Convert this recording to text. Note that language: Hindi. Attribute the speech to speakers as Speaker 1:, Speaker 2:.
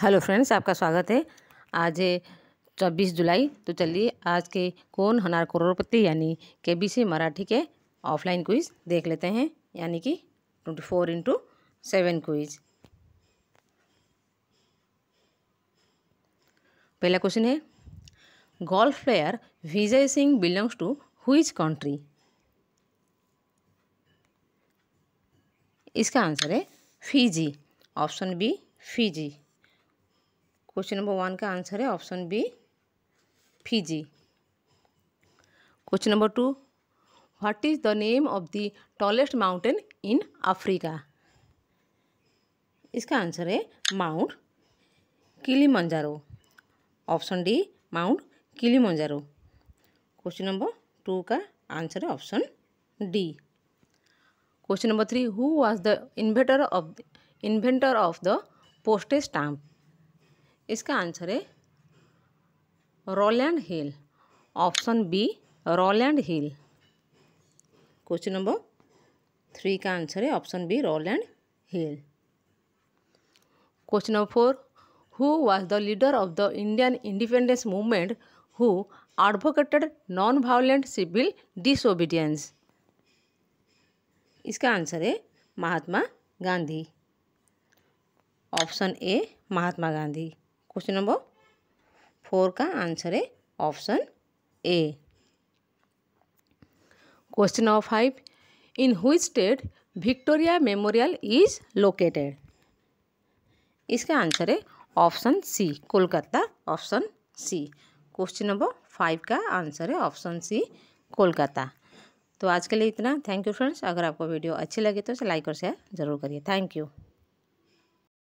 Speaker 1: हेलो फ्रेंड्स आपका स्वागत है आज चौबीस जुलाई तो चलिए आज के कौन हनार करोड़पति यानी के बी सी मराठी के ऑफलाइन क्विज देख लेते हैं यानी कि twenty four into seven quiz पहला क्वेश्चन है golf player Vijay Singh belongs to whose country इसका आंसर है Fiji option B Fiji question number one का आंसर है option B Fiji question number two what is the name of the tallest mountain in Africa इसका आंसर है Mount Kili option D Mount Kili question number two का आंसर है option D question number three who was the inventor of inventor of the postage stamp इसका आंसर है Roland Hill option B Roland Hill question number three का आंसर है option B Roland Hill question number four who was the leader of the Indian independence movement who advocated non violent civil disobedience इसका आंसर है Mahatma Gandhi option A Mahatma Gandhi question number four का आंसर है option A question number five in which state Victoria memorial is located इसका आंसर है option C Kolkata option C question number five का आंसर है ऑप्शन सी कोलकाता तो आज के लिए इतना थैंक यू फ्रेंड्स अगर आपको वीडियो अच्छी लगे तो इसे लाइक और शेयर जरूर करिए थैंक यू